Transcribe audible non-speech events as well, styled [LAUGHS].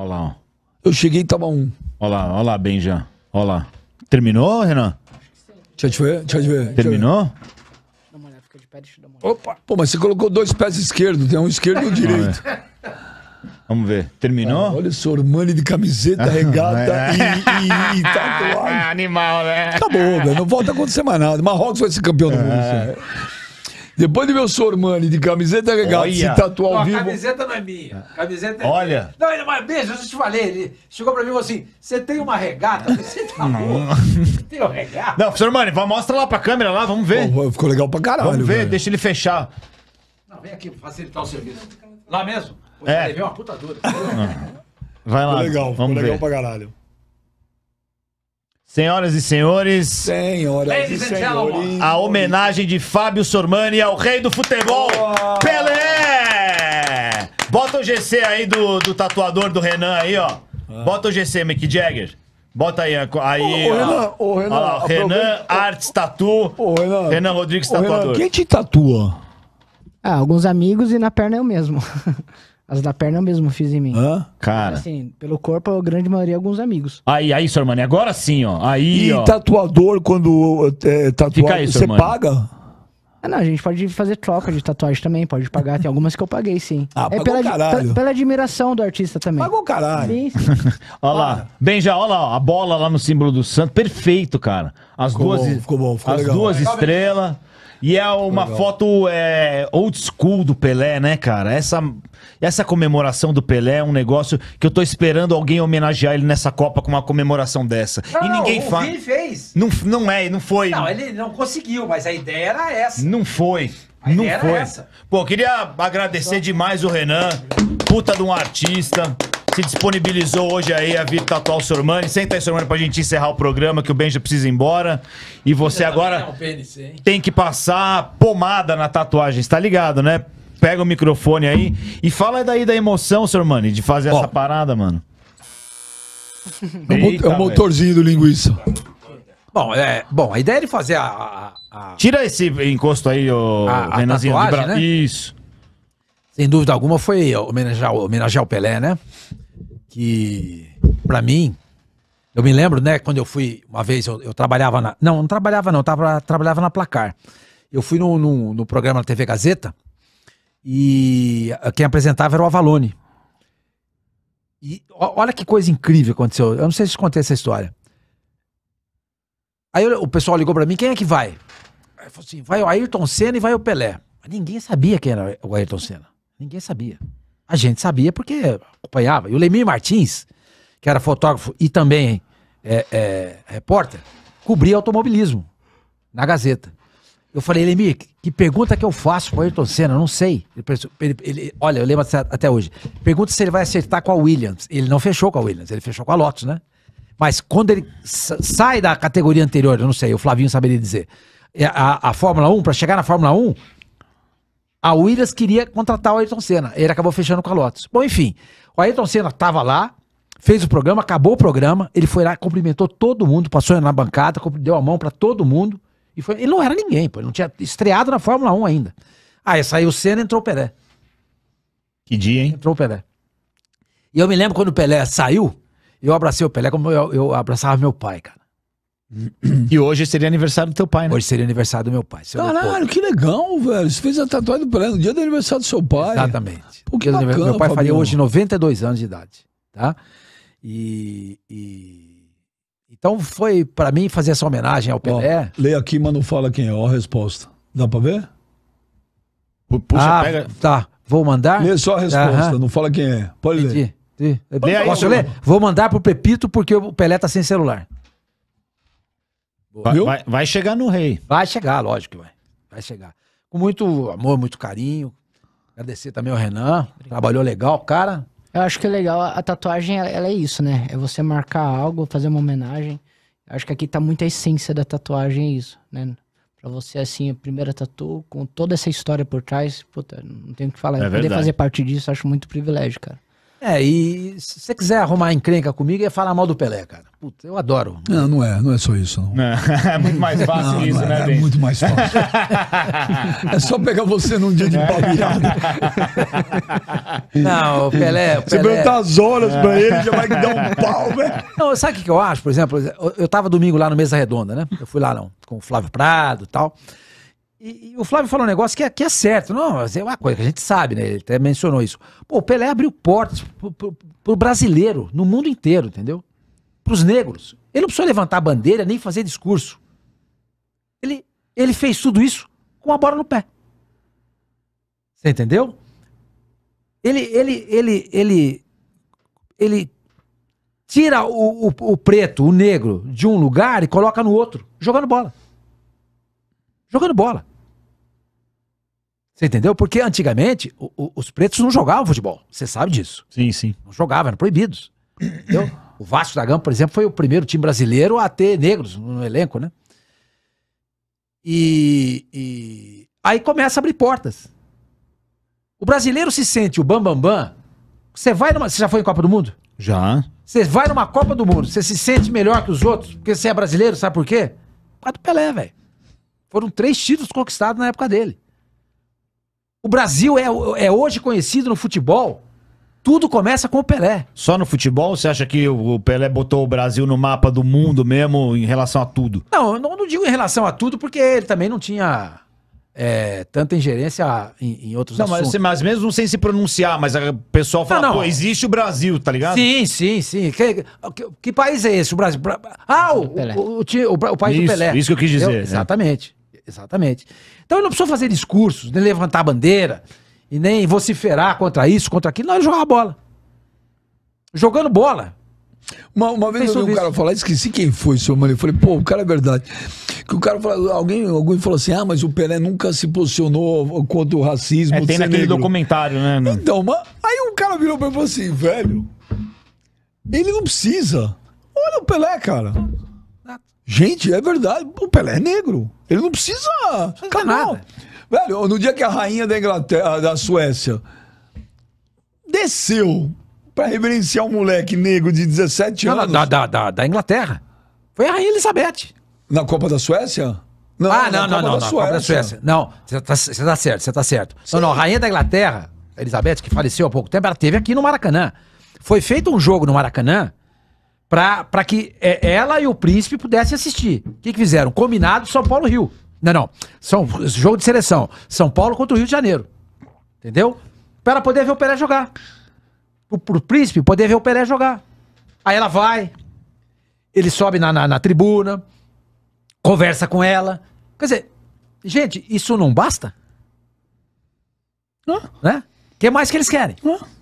Olha lá, ó. Eu cheguei e tava um. Olha lá, olha lá, Benja. Olha lá. Terminou, Renan? Deixa eu te ver, deixa eu te ver. Terminou? Opa! Pô, mas você colocou dois pés esquerdos, tem um esquerdo e um direito. Vamos ver. Terminou? Ah, olha o Sormani de camiseta, [LAUGHS] regata e, e, e [LAUGHS] tatuagem. É animal, né? Acabou, velho. Não volta a acontecer mais nada. Marrocos vai ser campeão do mundo. É. Depois de meu Sormani de camiseta regata, se tatuar ao Não, vivo. A camiseta não é minha. Camiseta é Olha. Minha. Não, ele, é mas beijo, eu já te falei. Ele chegou pra mim e falou assim: você tem uma regata? Você tá bom. tem uma regata? Não, Sormani, mostra lá pra câmera lá, vamos ver. Pô, ficou legal pra caralho. Vamos ver, velho. deixa ele fechar. Não, vem aqui facilitar o serviço. Lá mesmo? Pô, é. Levei uma puta dura. Vai lá. Ficou legal, vamos ficou legal pra caralho. Senhoras e senhores, senhoras e senhores, a homenagem de Fábio Sormani ao rei do futebol, oh. Pelé! Bota o GC aí do, do tatuador do Renan aí, ó. Ah. Bota o GC, Mick Jagger. Bota aí, aí ô, ó, Renan, ó, Renan, ó, lá, Renan Arts Tatu, Renan, Renan, Rodrigues Tatuador. Renan, quem te tatua? Ah, alguns amigos e na perna eu mesmo. [LAUGHS] As da perna eu mesmo fiz em mim. Hã? Cara. Assim, pelo corpo, a grande maioria, alguns amigos. Aí, aí, seu irmão, agora sim, ó. Aí, e ó. tatuador, quando é, é tatuar, aí, você paga? Ah, não, a gente pode fazer troca de tatuagem também, pode pagar. Tem algumas que eu paguei, sim. Ah, é pela, caralho. pela admiração do artista também. Pagou caralho. Sim. [LAUGHS] olha lá. Bem, já, olha lá, a bola lá no símbolo do santo. Perfeito, cara. As ficou duas. Bom, ficou bom, ficou as legal. duas estrelas. E é uma Legal. foto é, old school do Pelé, né, cara? Essa, essa comemoração do Pelé é um negócio que eu tô esperando alguém homenagear ele nessa Copa com uma comemoração dessa. Não, e ninguém faz. fez. Não, não é, não foi. Não, ele não conseguiu, mas a ideia era essa. Não foi. A não foi. Pô, queria agradecer demais o Renan, puta de um artista se disponibilizou hoje aí a vir tatuar o Sormani. Senta aí, Sormani, pra gente encerrar o programa, que o Benja precisa ir embora. E você agora é tem que passar pomada na tatuagem, está ligado, né? Pega o microfone aí e fala daí da emoção, Sormani, de fazer Ó. essa parada, mano. É o, Eita, é motorzinho velho. do linguiça. Bom, é, bom, a ideia é de fazer a. a, a... Tira esse encosto aí, o a, de Tatuagem, né? Isso. Sem dúvida alguma foi homenagear, homenagear o Pelé, né? que para mim, eu me lembro, né, quando eu fui, uma vez eu, eu trabalhava na. Não, não trabalhava, não, tava, trabalhava na placar. Eu fui no, no, no programa da TV Gazeta e quem apresentava era o Avalone. E olha que coisa incrível aconteceu. Eu não sei se contei essa história. Aí eu, o pessoal ligou para mim: quem é que vai? Aí eu falei assim: vai o Ayrton Senna e vai o Pelé. Mas ninguém sabia quem era o Ayrton Senna. Ninguém sabia. A gente sabia porque acompanhava. E o Lemir Martins, que era fotógrafo e também é, é, repórter, cobria automobilismo na Gazeta. Eu falei, Lemir, que pergunta que eu faço pro Ayrton Senna? não sei. Ele, ele, ele, olha, eu lembro até hoje. Pergunta se ele vai acertar com a Williams. Ele não fechou com a Williams, ele fechou com a Lotus, né? Mas quando ele sai da categoria anterior, eu não sei, o Flavinho saberia dizer, é a, a Fórmula 1, para chegar na Fórmula 1, a Williams queria contratar o Ayrton Senna. Ele acabou fechando com a Lotus. Bom, enfim, o Ayrton Senna estava lá, fez o programa, acabou o programa. Ele foi lá, cumprimentou todo mundo, passou na bancada, deu a mão para todo mundo. E foi, ele não era ninguém, pô, ele não tinha estreado na Fórmula 1 ainda. Aí ah, saiu o Senna entrou o Pelé. Que dia, hein? Entrou o Pelé. E eu me lembro quando o Pelé saiu, eu abracei o Pelé como eu, eu abraçava meu pai, cara. E hoje seria aniversário do teu pai, né? Hoje seria aniversário do meu pai. seu Caralho, que legal, velho. Você fez a tatuagem do Pelé no dia do aniversário do seu pai. Exatamente. Pô, que bacana, meu pai faria hoje 92 anos de idade, tá? E, e- então foi pra mim fazer essa homenagem ao Pelé. lê aqui, mas não fala quem é. Ó a resposta. Dá pra ver? Puxa, ah, pega. tá. Vou mandar. Lê só a resposta, não fala quem é. Pode ler. Entendi. Lê aí, Posso ler? Vou mandar pro Pepito porque o Pelé tá sem celular. Vai, vai, vai, chegar no rei. Vai chegar, lógico que vai. Vai chegar. Com muito amor, muito carinho. Agradecer também ao Renan. Obrigado. Trabalhou legal, cara. Eu acho que é legal. A tatuagem, ela, ela, é isso, né? É você marcar algo, fazer uma homenagem. Eu acho que aqui tá muita essência da tatuagem, é isso, né? Pra você, assim, a primeira tatu, com toda essa história por trás, puta, não tenho o que falar. É poder fazer parte disso, acho muito privilégio, cara. É, e se você quiser arrumar encrenca comigo, é falar mal do Pelé, cara. Puta, eu adoro. Não, não é, não é só isso. Não. É, é muito mais fácil não, isso, não é, né, É bem? muito mais fácil. [LAUGHS] é só pegar você num dia de é. pau Não, o Pelé. O Pelé... Você perguntar as horas pra ele, já vai dar um é. pau, velho. Não, sabe o que eu acho, por exemplo? Eu tava domingo lá no Mesa Redonda, né? Eu fui lá não, com o Flávio Prado e tal. E, e, o Flávio falou um negócio que é, que é certo, não, é uma coisa que a gente sabe, né? Ele até mencionou isso. Pô, o Pelé abriu portas pro, pro, pro brasileiro, no mundo inteiro, entendeu? Pros negros. Ele não precisou levantar a bandeira nem fazer discurso. Ele, ele fez tudo isso com a bola no pé. Você entendeu? Ele, ele, ele, ele, ele tira o, o, o preto, o negro, de um lugar e coloca no outro, jogando bola. Jogando bola. Você entendeu? Porque antigamente o, o, os pretos não jogavam futebol. Você sabe disso. Sim, sim. Não jogavam, eram proibidos. Entendeu? O Vasco da Gama, por exemplo, foi o primeiro time brasileiro a ter negros no elenco, né? E, e aí começa a abrir portas. O brasileiro se sente o bambambam. Bam, bam. Você vai numa. Você já foi em Copa do Mundo? Já. Você vai numa Copa do Mundo, você se sente melhor que os outros, porque você é brasileiro, sabe por quê? Por causa do Pelé, velho. Foram três títulos conquistados na época dele. O Brasil é, é hoje conhecido no futebol. Tudo começa com o Pelé. Só no futebol? Você acha que o Pelé botou o Brasil no mapa do mundo mesmo em relação a tudo? Não, eu não digo em relação a tudo, porque ele também não tinha é, tanta ingerência em, em outros não, assuntos. Mas, mas mesmo sem se pronunciar, mas o pessoal fala, não, não. pô, existe o Brasil, tá ligado? Sim, sim, sim. Que, que, que país é esse, o Brasil? Ah, o, o, o, o, país isso, do Pelé. Isso que eu quis dizer. Eu, é. exatamente. Exatamente. Então ele não precisou fazer discursos, nem levantar bandeira, e nem vociferar contra isso, contra aquilo. Não, ele jogava bola. Jogando bola. Uma, uma vez eu ouvi um cara falar, esqueci quem foi, seu mano. Eu falei, pô, o cara é verdade. Que o cara falou, alguém, alguém falou assim: ah, mas o Pelé nunca se posicionou contra o racismo. É, tem naquele negro. documentário, né? Mano? Então, mas, aí o cara virou pra mim e falou assim: velho, ele não precisa. Olha o Pelé, cara. Gente, é verdade. O Pelé é negro. Ele não precisa. Não Velho, no dia que a rainha da Inglaterra, da Suécia, desceu pra reverenciar um moleque negro de 17 não, anos. Da, da, da, da Inglaterra. Foi a rainha Elizabeth. Na Copa da Suécia? Não, ah, não, não, não, não. Copa da Suécia. Não, você tá, tá certo, você tá certo. Sim. Não, não, a rainha da Inglaterra, Elizabeth, que faleceu há pouco tempo, ela teve aqui no Maracanã. Foi feito um jogo no Maracanã para que é, ela e o príncipe pudessem assistir. O que, que fizeram? Combinado São Paulo-Rio. Não, não. São, jogo de seleção. São Paulo contra o Rio de Janeiro. Entendeu? Para poder ver o Pelé jogar. O, pro príncipe poder ver o Pelé jogar. Aí ela vai, ele sobe na, na, na tribuna, conversa com ela. Quer dizer, gente, isso não basta? Não. Né? O que mais que eles querem? Não.